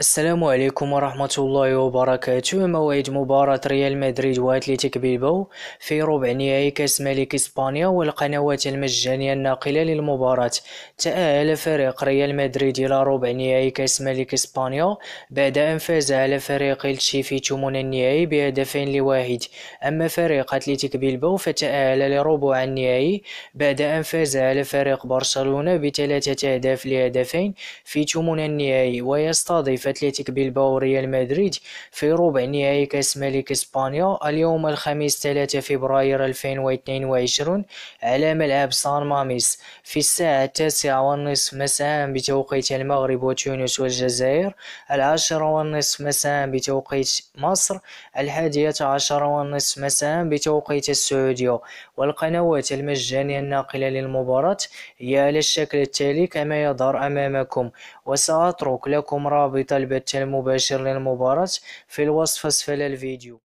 السلام عليكم ورحمة الله وبركاته موعد مباراة ريال مدريد واتليتيك بيلباو في ربع نهائي كأس ملك إسبانيا والقنوات المجانية الناقلة للمباراة تأهل فريق ريال مدريد إلى ربع نهائي كأس ملك إسبانيا بعد أن فاز على فريق إلتشي في ثمن النهائي بهدفين لواحد أما فريق أتليتيك بيلباو فتأهل لربع النهائي بعد أن فاز على فريق برشلونة بثلاثة أهداف لهدفين في ثمن النهائي ويستضيف في اتلتيك بيلباو وريال مدريد في ربع نهائي كأس ملك إسبانيا اليوم الخميس 3 فبراير 2022 على ملعب سان ماميس في الساعة التاسعة والنصف مساء بتوقيت المغرب وتونس والجزائر العاشرة والنصف مساء بتوقيت مصر الحادية عشرة والنصف مساء بتوقيت السعودية والقنوات المجانية الناقلة للمباراة هي على الشكل التالي كما يظهر أمامكم وسأترك لكم رابط البث المباشر للمباراة في الوصف أسفل الفيديو